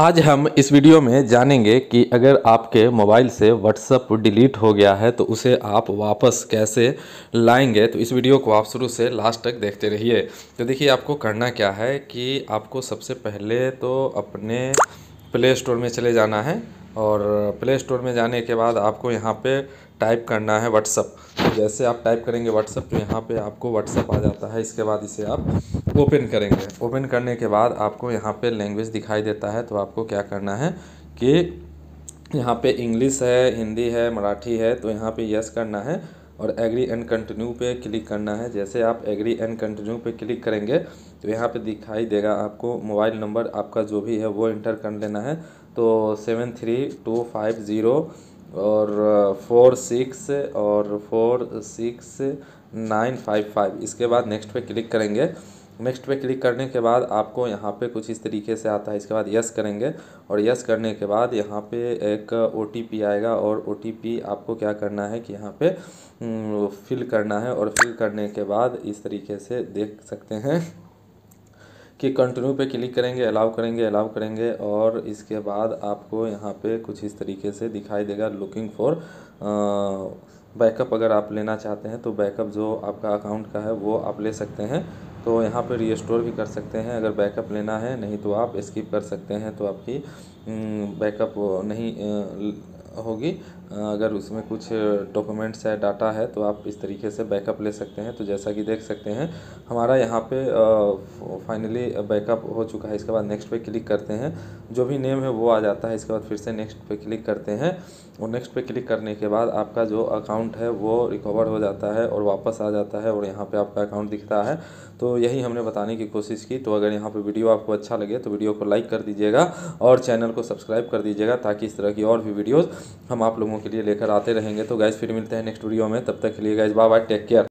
आज हम इस वीडियो में जानेंगे कि अगर आपके मोबाइल से व्हाट्सअप डिलीट हो गया है तो उसे आप वापस कैसे लाएंगे तो इस वीडियो को आप शुरू से लास्ट तक देखते रहिए तो देखिए आपको करना क्या है कि आपको सबसे पहले तो अपने प्ले स्टोर में चले जाना है और प्ले स्टोर में जाने के बाद आपको यहाँ पे टाइप करना है व्हाट्सअप तो जैसे आप टाइप करेंगे व्हाट्सअप तो यहाँ पर आपको व्हाट्सअप आ जाता है इसके बाद इसे आप ओपन करेंगे ओपन करने के बाद आपको यहाँ पे लैंग्वेज दिखाई देता है तो आपको क्या करना है कि यहाँ पे इंग्लिश है हिंदी है मराठी है तो यहाँ पे यस करना है और एग्री एंड कंटिन्यू पे क्लिक करना है जैसे आप एग्री एंड कंटिन्यू पे क्लिक करेंगे तो यहाँ पे दिखाई देगा आपको मोबाइल नंबर आपका जो भी है वो इंटर कर लेना है तो seven three two five zero और फोर uh, सिक्स और four six nine five five इसके बाद नेक्स्ट पे क्लिक करेंगे नेक्स्ट पे क्लिक करने के बाद आपको यहाँ पे कुछ इस तरीके से आता है इसके बाद यस करेंगे और यस करने के बाद यहाँ पे एक ओ आएगा और ओ आपको क्या करना है कि यहाँ पे फिल हम्म, करना है और फिल करने के बाद इस तरीके से देख सकते हैं कि कंटिन्यू पे क्लिक करेंगे अलाउ करेंगे अलाउ करेंगे और इसके बाद आपको यहाँ पे कुछ इस तरीके से दिखाई देगा लुकिंग फॉर बैकअप अगर आप लेना चाहते हैं तो बैकअप जो आपका अकाउंट का है वो आप ले सकते हैं तो यहाँ पर रिस्टोर भी कर सकते हैं अगर बैकअप लेना है नहीं तो आप स्किप कर सकते हैं तो आपकी बैकअप हम्म, नहीं होगी अगर उसमें कुछ डॉक्यूमेंट्स है डाटा है तो आप इस तरीके से बैकअप ले सकते हैं तो जैसा कि देख सकते हैं हमारा यहाँ पे फाइनली बैकअप हो चुका है इसके बाद नेक्स्ट पे क्लिक करते हैं जो भी नेम है वो आ जाता है इसके बाद फिर से नेक्स्ट पे क्लिक करते हैं और नेक्स्ट पे क्लिक करने के बाद आपका जो अकाउंट है वो रिकवर हो जाता है और वापस आ जाता है और यहाँ पर आपका अकाउंट दिखता है तो यही हमने बताने की कोशिश की तो अगर यहाँ पर वीडियो आपको अच्छा लगे तो वीडियो को लाइक कर दीजिएगा और चैनल को सब्सक्राइब कर दीजिएगा ताकि इस तरह की और भी वीडियोज़ हम आप लोगों के लिए लेकर आते रहेंगे तो गैस फिर मिलते हैं नेक्स्ट वीडियो में तब तक के लिए guys bye bye take care